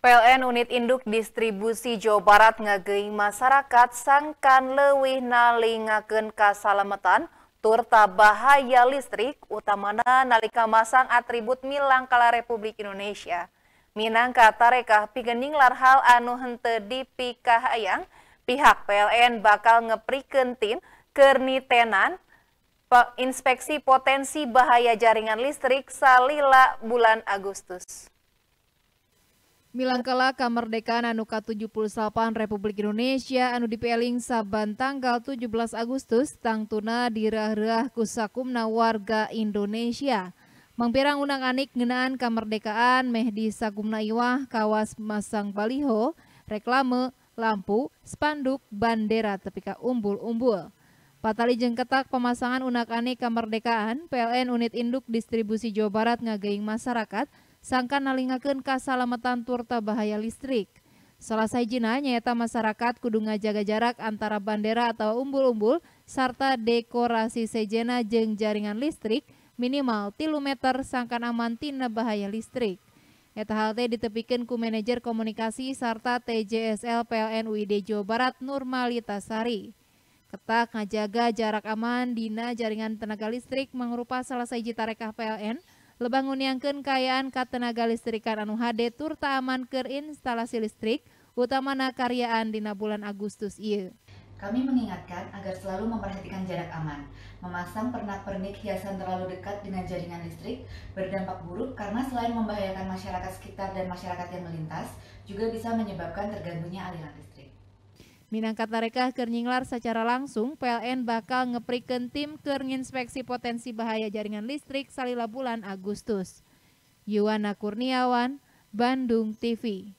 PLN Unit Induk Distribusi Jawa Barat ngagei masyarakat sangkan lewih nalingaken kasalametan turta bahaya listrik utamana nalika masang atribut milang kala Republik Indonesia. Minang kata rekah pigening larhal anu hente ayang pihak PLN bakal ngepriken tim kernitenan inspeksi potensi bahaya jaringan listrik salila bulan Agustus. Milangkala Kemerdekaan anu ka-78 Republik Indonesia anu dipeling saban tanggal 17 Agustus tangtuna dirah rah kusakumna warga Indonesia. Mangpirang unang anik ngenaan kemerdekaan meh di Sagumna Iwah kawas masang baliho, reklame, lampu, spanduk, bandera tepika umbul-umbul. Patali jengketak ketak pemasangan unak anik kemerdekaan PLN Unit Induk Distribusi Jawa Barat ngageing masyarakat sangka nalingakeun kasalametan turta bahaya listrik. Salah sahijina nyaeta masyarakat kudu ngajaga jarak antara bandera atau umbul-umbul serta dekorasi sejena jeng jaringan listrik minimal 3 meter sangkan aman tina bahaya listrik. Eta hal teh ditepikan ku manajer komunikasi serta TJSL PLN UID Jawa Barat Nurmalita Sari. Ketak ngajaga jarak aman dina jaringan tenaga listrik mengrupa salah sahiji tarekah PLN – lebanguniangkeun kat tenaga listrikan anu HD turta aman ke instalasi listrik utamana karyaan dina bulan Agustus ieu. Kami mengingatkan agar selalu memperhatikan jarak aman. Memasang pernak-pernik hiasan terlalu dekat dengan jaringan listrik berdampak buruk karena selain membahayakan masyarakat sekitar dan masyarakat yang melintas, juga bisa menyebabkan terganggunya aliran listrik. Minangkat tarekah kerninglar secara langsung, PLN bakal ngepriken tim kerninspeksi potensi bahaya jaringan listrik salila bulan Agustus. Yuwana Kurniawan, Bandung TV.